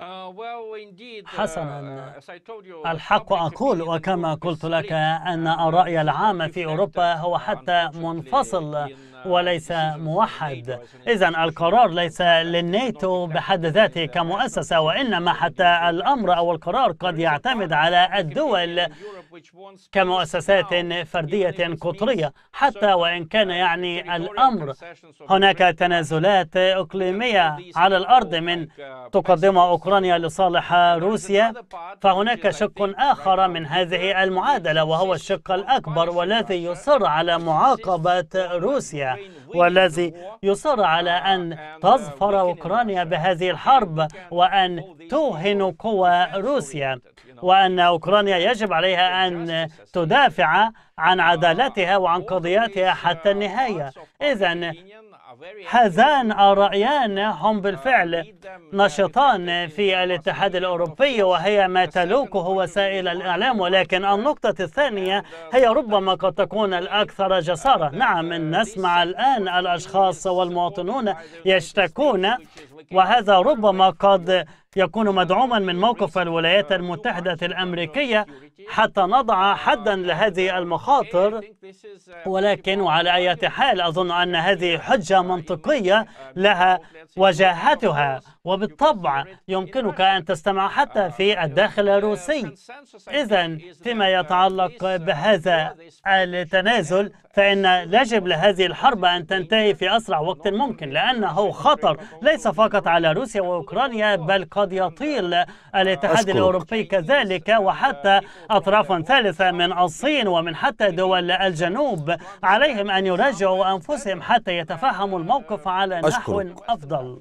Uh, uh, حسنا الحق أقول وكما قلت لك أن الرأي العام في أوروبا هو حتى منفصل وليس موحد إذا القرار ليس للناتو بحد ذاته كمؤسسة وإنما حتى الأمر أو القرار قد يعتمد على الدول كمؤسسات فردية قطرية حتى وإن كان يعني الأمر هناك تنازلات إقليمية على الأرض من تقدم أوكرانيا لصالح روسيا فهناك شق آخر من هذه المعادلة وهو الشق الأكبر والذي يصر على معاقبة روسيا والذي يصر على أن تظفر أوكرانيا بهذه الحرب وأن توهن قوى روسيا وأن أوكرانيا يجب عليها أن تدافع عن عدالتها وعن قضياتها حتى النهاية إذا هذان الرأيان هم بالفعل نشطان في الاتحاد الأوروبي وهي ما تلوكه وسائل الإعلام ولكن النقطة الثانية هي ربما قد تكون الأكثر جسارة نعم نسمع الآن الأشخاص والمواطنون يشتكون وهذا ربما قد يكون مدعوما من موقف الولايات المتحدة الأمريكية حتى نضع حدا لهذه المخاطر ولكن وعلى أي حال أظن أن هذه حجة منطقية لها وجاهتها وبالطبع يمكنك أن تستمع حتى في الداخل الروسي إذا فيما يتعلق بهذا التنازل فإن يجب لهذه الحرب أن تنتهي في أسرع وقت ممكن لأنه خطر ليس فقط على روسيا وأوكرانيا بل قد يطيل الاتحاد الأوروبي كذلك وحتى أطراف ثالثة من الصين ومن حتى دول الجنوب عليهم أن يراجعوا أنفسهم حتى يتفهموا الموقف على نحو أفضل